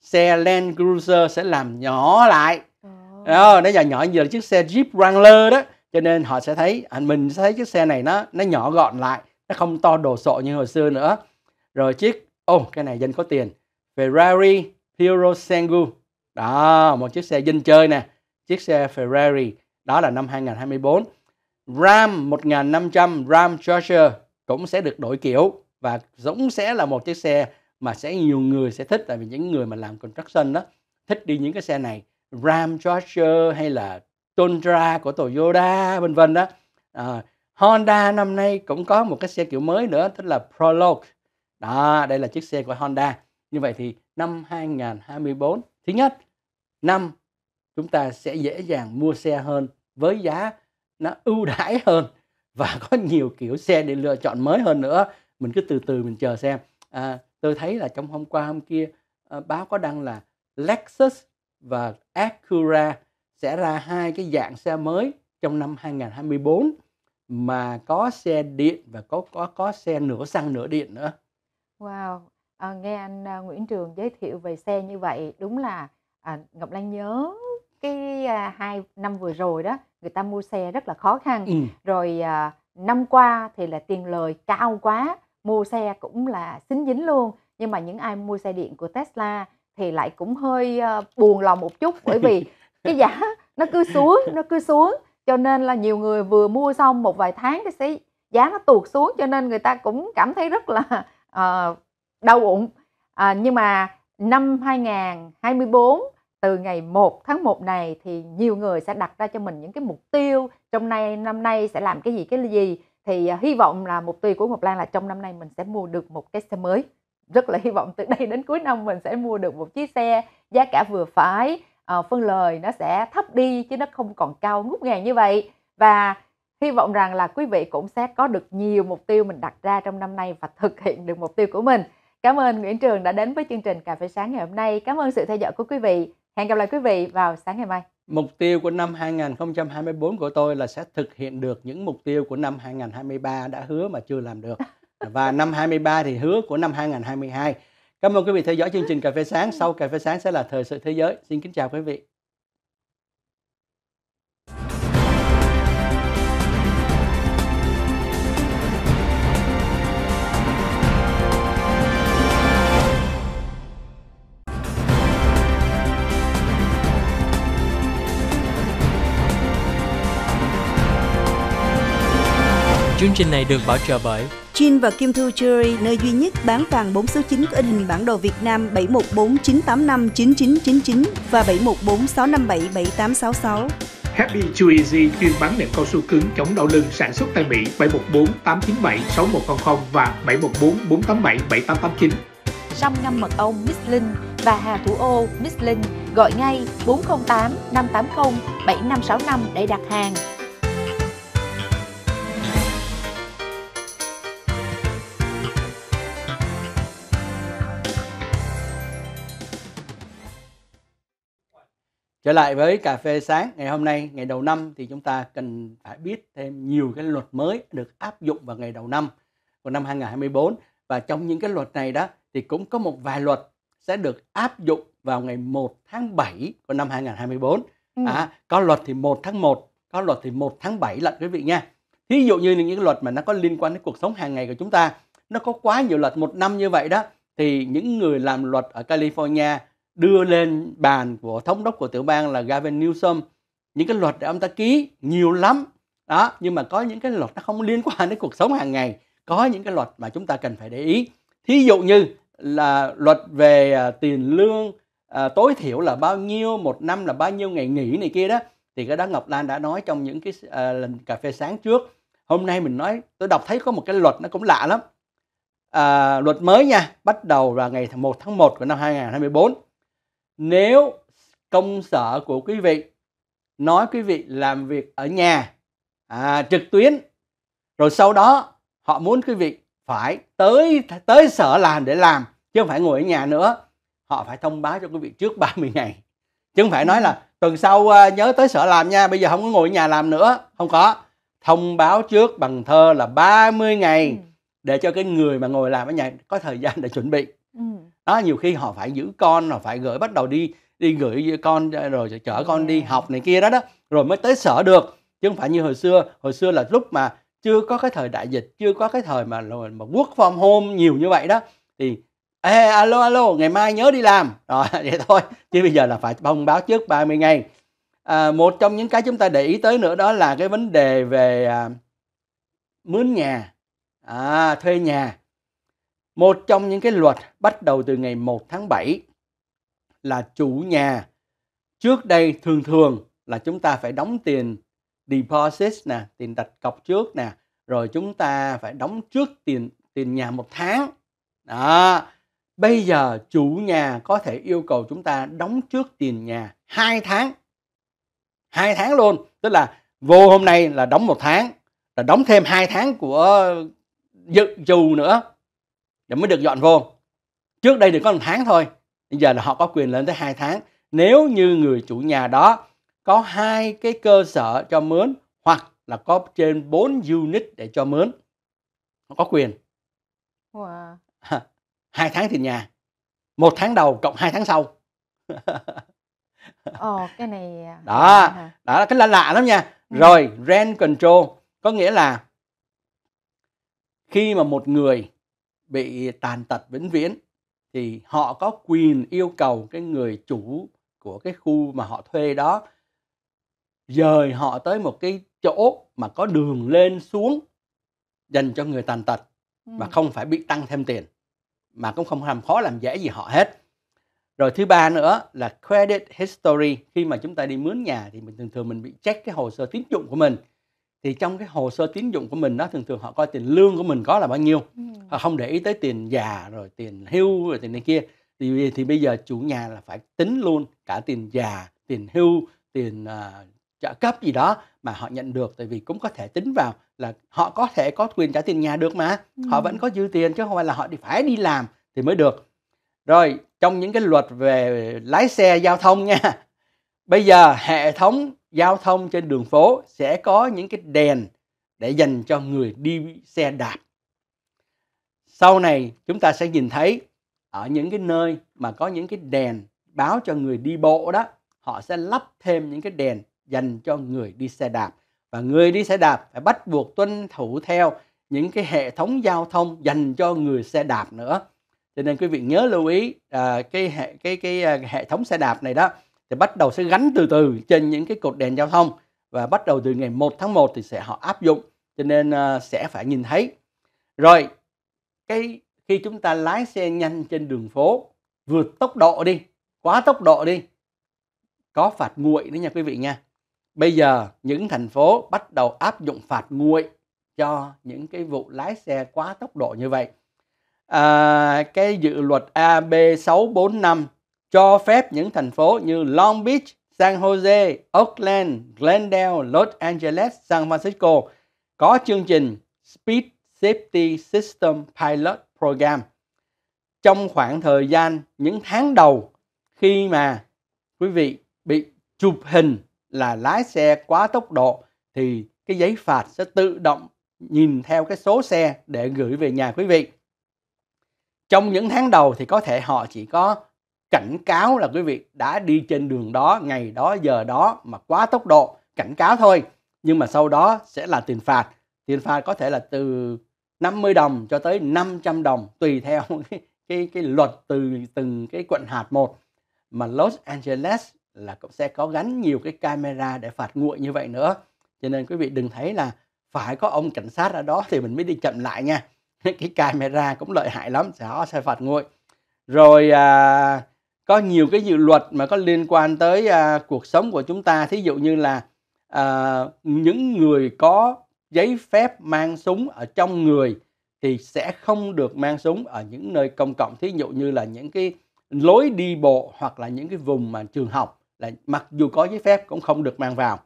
xe Land Cruiser sẽ làm nhỏ lại ờ. đó, nó giờ nhỏ như là chiếc xe Jeep Wrangler đó cho nên họ sẽ thấy anh à, mình sẽ thấy chiếc xe này nó nó nhỏ gọn lại nó không to đồ sộ như hồi xưa nữa rồi chiếc ô oh, cái này dân có tiền Ferrari Piro Sangu, đó một chiếc xe dân chơi nè chiếc xe Ferrari đó là năm 2024 Ram 1500 Ram Charger cũng sẽ được đổi kiểu và cũng sẽ là một chiếc xe mà sẽ nhiều người sẽ thích tại vì những người mà làm construction đó thích đi những cái xe này Ram Charger hay là Tundra của Toyota vân vân đó à, Honda năm nay cũng có một cái xe kiểu mới nữa tức là Prologue đó đây là chiếc xe của Honda như vậy thì năm 2024 thứ nhất năm chúng ta sẽ dễ dàng mua xe hơn với giá nó ưu đãi hơn và có nhiều kiểu xe để lựa chọn mới hơn nữa mình cứ từ từ mình chờ xem à, tôi thấy là trong hôm qua hôm kia uh, báo có đăng là Lexus và Acura sẽ ra hai cái dạng xe mới trong năm 2024 mà có xe điện và có có có xe nửa xăng nửa điện nữa. Wow, à, nghe anh ờ, Nguyễn Trường giới thiệu về xe như vậy đúng là à, Ngọc Lan nhớ cái à, hai năm vừa rồi đó người ta mua xe rất là khó khăn. Ừ. Rồi à, năm qua thì là tiền lời cao quá mua xe cũng là xính dính luôn nhưng mà những ai mua xe điện của Tesla thì lại cũng hơi ờ, buồn lòng một chút bởi vì cái giá nó cứ xuống nó cứ xuống cho nên là nhiều người vừa mua xong một vài tháng cái sẽ giá nó tuột xuống cho nên người ta cũng cảm thấy rất là uh, đau bụng uh, nhưng mà năm 2024 từ ngày 1 tháng 1 này thì nhiều người sẽ đặt ra cho mình những cái mục tiêu trong nay năm nay sẽ làm cái gì cái gì thì à, hy vọng là mục tiêu của Ngọc Lan là trong năm nay mình sẽ mua được một cái xe mới rất là hy vọng từ đây đến cuối năm mình sẽ mua được một chiếc xe giá cả vừa phải ờ, phân lời nó sẽ thấp đi chứ nó không còn cao ngút ngàn như vậy và hy vọng rằng là quý vị cũng sẽ có được nhiều mục tiêu mình đặt ra trong năm nay và thực hiện được mục tiêu của mình cảm ơn Nguyễn Trường đã đến với chương trình cà phê sáng ngày hôm nay cảm ơn sự theo dõi của quý vị hẹn gặp lại quý vị vào sáng ngày mai Mục tiêu của năm 2024 của tôi là sẽ thực hiện được những mục tiêu của năm 2023 đã hứa mà chưa làm được. Và năm 23 thì hứa của năm 2022. Cảm ơn quý vị theo dõi chương trình Cà phê sáng. Sau Cà phê sáng sẽ là Thời sự thế giới. Xin kính chào quý vị. Chương trình này được bảo trợ bởi Jin và Kim Thu Jewelry, nơi duy nhất bán vàng 4 số 9 có in hình bản đồ Việt Nam 7149859999 và 7146577866. Happy Too Easy chuyên bán nệm cao su cứng chống đau lưng sản xuất tại Mỹ 7148976100 và 7144877889. Sâm ngâm mật ong Miss Linh và Hà Thủ Ô Miss Linh gọi ngay 408 580 7565 để đặt hàng. Trở lại với cà phê sáng ngày hôm nay, ngày đầu năm thì chúng ta cần phải biết thêm nhiều cái luật mới được áp dụng vào ngày đầu năm của năm 2024 và trong những cái luật này đó thì cũng có một vài luật sẽ được áp dụng vào ngày 1 tháng 7 của năm 2024. Ừ. À, có luật thì 1 tháng 1, có luật thì 1 tháng 7 lận quý vị nha. Thí dụ như những luật mà nó có liên quan đến cuộc sống hàng ngày của chúng ta, nó có quá nhiều luật một năm như vậy đó thì những người làm luật ở California đưa lên bàn của thống đốc của tiểu bang là Gavin Newsom những cái luật để ông ta ký nhiều lắm đó nhưng mà có những cái luật nó không liên quan đến cuộc sống hàng ngày có những cái luật mà chúng ta cần phải để ý thí dụ như là luật về à, tiền lương à, tối thiểu là bao nhiêu một năm là bao nhiêu ngày nghỉ này kia đó thì cái đó Ngọc Lan đã nói trong những cái à, lần cà phê sáng trước hôm nay mình nói tôi đọc thấy có một cái luật nó cũng lạ lắm à, luật mới nha bắt đầu vào ngày 1 tháng 1 của năm 2024 nếu công sở của quý vị nói quý vị làm việc ở nhà à, trực tuyến rồi sau đó họ muốn quý vị phải tới tới sở làm để làm chứ không phải ngồi ở nhà nữa họ phải thông báo cho quý vị trước 30 ngày chứ không phải nói là tuần sau à, nhớ tới sở làm nha bây giờ không có ngồi ở nhà làm nữa không có thông báo trước bằng thơ là 30 ngày ừ. để cho cái người mà ngồi làm ở nhà có thời gian để chuẩn bị đó nhiều khi họ phải giữ con họ phải gửi bắt đầu đi đi gửi con ờ, rồi chở con đi học này kia đó đó rồi mới tới sở được chứ không phải như hồi xưa hồi xưa là lúc mà chưa có cái thời đại dịch chưa có cái thời mà mà quốc phòng hôm nhiều như vậy đó thì Ê, alo alo ngày mai nhớ đi làm rồi vậy thôi chứ bây giờ là phải thông báo trước 30 ngày à, một trong những cái chúng ta để ý tới nữa đó là cái vấn đề về à, mướn nhà à, thuê nhà một trong những cái luật bắt đầu từ ngày 1 tháng 7 là chủ nhà trước đây thường thường là chúng ta phải đóng tiền deposit nè, tiền đặt cọc trước nè, rồi chúng ta phải đóng trước tiền tiền nhà một tháng. Đó. Bây giờ chủ nhà có thể yêu cầu chúng ta đóng trước tiền nhà 2 tháng. 2 tháng luôn, tức là vô hôm nay là đóng một tháng, là đóng thêm 2 tháng của dự trù nữa để mới được dọn vô trước đây thì có một tháng thôi bây giờ là họ có quyền lên tới hai tháng nếu như người chủ nhà đó có hai cái cơ sở cho mướn hoặc là có trên 4 unit để cho mướn họ có quyền wow. hai tháng thì nhà một tháng đầu cộng hai tháng sau Ồ, cái này à, đó đó là cái lạ lạ lắm nha ừ. rồi rent control có nghĩa là khi mà một người bị tàn tật vĩnh viễn thì họ có quyền yêu cầu cái người chủ của cái khu mà họ thuê đó dời họ tới một cái chỗ mà có đường lên xuống dành cho người tàn tật ừ. mà không phải bị tăng thêm tiền mà cũng không làm khó làm dễ gì họ hết rồi thứ ba nữa là credit history khi mà chúng ta đi mướn nhà thì mình thường thường mình bị check cái hồ sơ tín dụng của mình thì trong cái hồ sơ tín dụng của mình đó thường thường họ coi tiền lương của mình có là bao nhiêu ừ. họ không để ý tới tiền già rồi tiền hưu rồi tiền này kia thì thì bây giờ chủ nhà là phải tính luôn cả tiền già tiền hưu tiền uh, trợ cấp gì đó mà họ nhận được tại vì cũng có thể tính vào là họ có thể có quyền trả tiền nhà được mà ừ. họ vẫn có dư tiền chứ không phải là họ đi phải đi làm thì mới được rồi trong những cái luật về lái xe giao thông nha bây giờ hệ thống giao thông trên đường phố sẽ có những cái đèn để dành cho người đi xe đạp. Sau này chúng ta sẽ nhìn thấy ở những cái nơi mà có những cái đèn báo cho người đi bộ đó, họ sẽ lắp thêm những cái đèn dành cho người đi xe đạp và người đi xe đạp phải bắt buộc tuân thủ theo những cái hệ thống giao thông dành cho người xe đạp nữa cho nên quý vị nhớ lưu ý à, cái hệ cái, cái cái à, hệ thống xe đạp này đó thì bắt đầu sẽ gắn từ từ trên những cái cột đèn giao thông và bắt đầu từ ngày 1 tháng 1 thì sẽ họ áp dụng cho nên uh, sẽ phải nhìn thấy rồi cái khi chúng ta lái xe nhanh trên đường phố vượt tốc độ đi quá tốc độ đi có phạt nguội đấy nha quý vị nha bây giờ những thành phố bắt đầu áp dụng phạt nguội cho những cái vụ lái xe quá tốc độ như vậy à, cái dự luật AB 645 cho phép những thành phố như Long Beach, San Jose, Oakland, Glendale, Los Angeles, San Francisco có chương trình Speed Safety System Pilot Program. Trong khoảng thời gian những tháng đầu khi mà quý vị bị chụp hình là lái xe quá tốc độ thì cái giấy phạt sẽ tự động nhìn theo cái số xe để gửi về nhà quý vị. Trong những tháng đầu thì có thể họ chỉ có cảnh cáo là quý vị đã đi trên đường đó ngày đó giờ đó mà quá tốc độ cảnh cáo thôi nhưng mà sau đó sẽ là tiền phạt tiền phạt có thể là từ 50 đồng cho tới 500 đồng tùy theo cái cái, cái luật từ từng cái quận hạt một mà Los Angeles là cũng sẽ có gắn nhiều cái camera để phạt nguội như vậy nữa cho nên quý vị đừng thấy là phải có ông cảnh sát ở đó thì mình mới đi chậm lại nha cái camera cũng lợi hại lắm sẽ phạt nguội rồi à, có nhiều cái dự luật mà có liên quan tới à, cuộc sống của chúng ta thí dụ như là à, những người có giấy phép mang súng ở trong người thì sẽ không được mang súng ở những nơi công cộng thí dụ như là những cái lối đi bộ hoặc là những cái vùng mà trường học là mặc dù có giấy phép cũng không được mang vào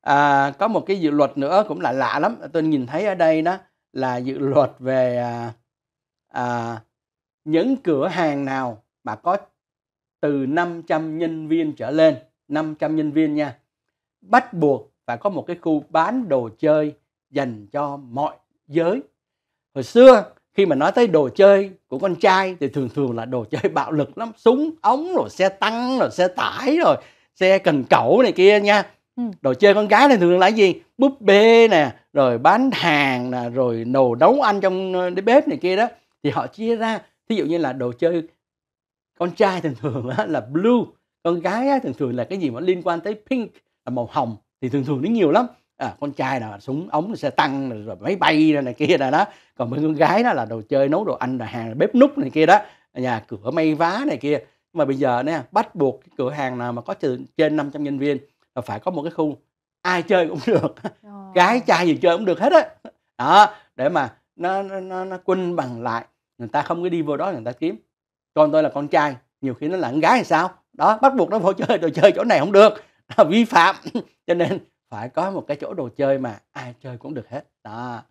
à, có một cái dự luật nữa cũng là lạ lắm tôi nhìn thấy ở đây đó là dự luật về à, à, những cửa hàng nào mà có từ 500 nhân viên trở lên 500 nhân viên nha bắt buộc phải có một cái khu bán đồ chơi dành cho mọi giới hồi xưa khi mà nói tới đồ chơi của con trai thì thường thường là đồ chơi bạo lực lắm súng ống rồi xe tăng rồi xe tải rồi xe cần cẩu này kia nha ừ. đồ chơi con gái này thường là gì búp bê nè rồi bán hàng nè rồi nồi nấu ăn trong ờ, bếp này kia đó thì họ chia ra thí dụ như là đồ chơi con trai thường thường là blue con gái thường thường là cái gì mà liên quan tới pink là màu hồng thì thường thường nó nhiều lắm à, con trai là súng ống xe tăng rồi máy bay này, này kia này đó còn mấy con gái đó là đồ chơi nấu đồ ăn đồ hàng là bếp nút này kia đó nhà cửa may vá này kia nhưng mà bây giờ nè bắt buộc cái cửa hàng nào mà có trên trên 500 nhân viên là phải có một cái khu ai chơi cũng được gái trai gì chơi cũng được hết á đó. đó để mà nó nó nó, nó quân bằng lại người ta không có đi vô đó người ta kiếm con tôi là con trai nhiều khi nó là con gái hay sao đó bắt buộc nó vô chơi đồ chơi chỗ này không được là vi phạm cho nên phải có một cái chỗ đồ chơi mà ai chơi cũng được hết đó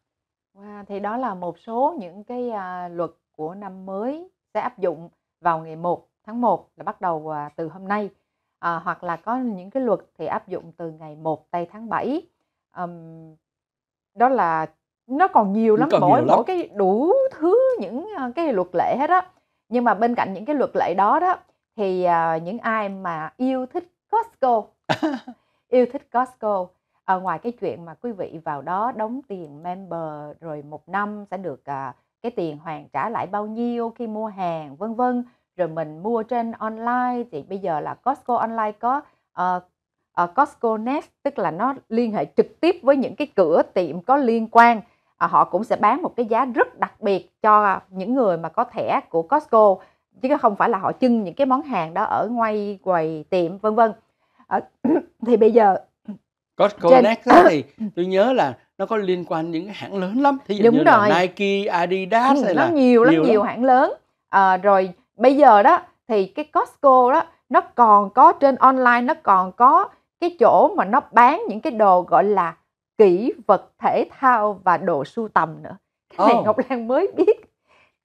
wow, thì đó là một số những cái à, luật của năm mới sẽ áp dụng vào ngày 1 tháng 1 là bắt đầu à, từ hôm nay à, hoặc là có những cái luật thì áp dụng từ ngày 1 tây tháng 7 um, đó là nó còn nhiều lắm còn mỗi nhiều lắm. mỗi cái đủ thứ những à, cái luật lệ hết á nhưng mà bên cạnh những cái luật lệ đó đó thì uh, những ai mà yêu thích Costco yêu thích Costco à, ngoài cái chuyện mà quý vị vào đó đóng tiền member rồi một năm sẽ được à, cái tiền hoàn trả lại bao nhiêu khi mua hàng vân vân rồi mình mua trên online thì bây giờ là Costco online có à, à, Costco Next tức là nó liên hệ trực tiếp với những cái cửa tiệm có liên quan À, họ cũng sẽ bán một cái giá rất đặc biệt cho những người mà có thẻ của Costco chứ không phải là họ trưng những cái món hàng đó ở ngoài quầy tiệm vân vân à, thì bây giờ Costco trên... Next thì tôi nhớ là nó có liên quan những cái hãng lớn lắm thí dụ Đúng như rồi. là Nike, Adidas ừ, hay nó nhiều lắm nhiều, nhiều lắm. hãng lớn à, rồi bây giờ đó thì cái Costco đó nó còn có trên online nó còn có cái chỗ mà nó bán những cái đồ gọi là kỹ vật thể thao và đồ sưu tầm nữa cái này oh. ngọc lan mới biết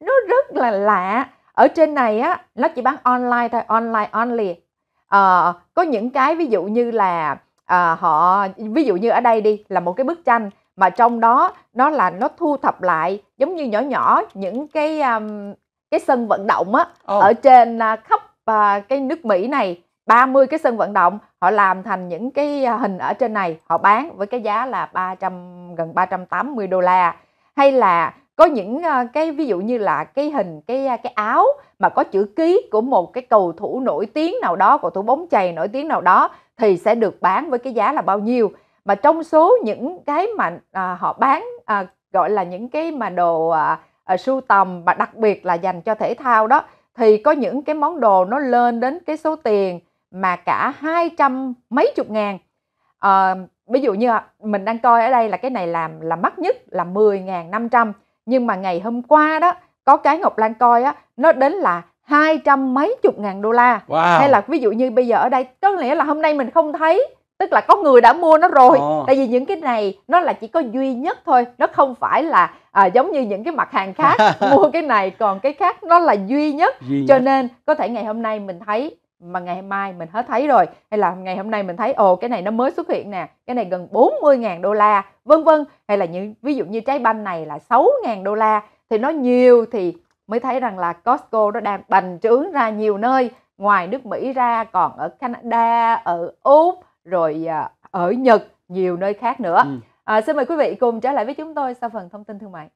nó rất là lạ ở trên này á nó chỉ bán online thôi online only à, có những cái ví dụ như là à, họ ví dụ như ở đây đi là một cái bức tranh mà trong đó nó là nó thu thập lại giống như nhỏ nhỏ những cái um, cái sân vận động á oh. ở trên uh, khắp uh, cái nước Mỹ này 30 cái sân vận động họ làm thành những cái à, hình ở trên này họ bán với cái giá là 300 gần 380 đô la hay là có những à, cái ví dụ như là cái hình cái à, cái áo mà có chữ ký của một cái cầu thủ nổi tiếng nào đó cầu thủ bóng chày nổi tiếng nào đó thì sẽ được bán với cái giá là bao nhiêu mà trong số những cái mà à, họ bán à, gọi là những cái mà đồ à, à, sưu tầm mà đặc biệt là dành cho thể thao đó thì có những cái món đồ nó lên đến cái số tiền mà cả hai trăm mấy chục ngàn à, ví dụ như mình đang coi ở đây là cái này làm là mắc nhất là 10.500 nhưng mà ngày hôm qua đó có cái Ngọc Lan coi á nó đến là hai trăm mấy chục ngàn đô la wow. hay là ví dụ như bây giờ ở đây có nghĩa là hôm nay mình không thấy tức là có người đã mua nó rồi oh. tại vì những cái này nó là chỉ có duy nhất thôi nó không phải là à, giống như những cái mặt hàng khác mua cái này còn cái khác nó là duy nhất. duy nhất cho nên có thể ngày hôm nay mình thấy mà ngày mai mình hết thấy rồi hay là ngày hôm nay mình thấy ồ cái này nó mới xuất hiện nè cái này gần 40.000 đô la vân vân hay là những ví dụ như trái banh này là 6.000 đô la thì nó nhiều thì mới thấy rằng là Costco nó đang bành trướng ra nhiều nơi ngoài nước Mỹ ra còn ở Canada ở Úc rồi à, ở Nhật nhiều nơi khác nữa ừ. à, xin mời quý vị cùng trở lại với chúng tôi sau phần thông tin thương mại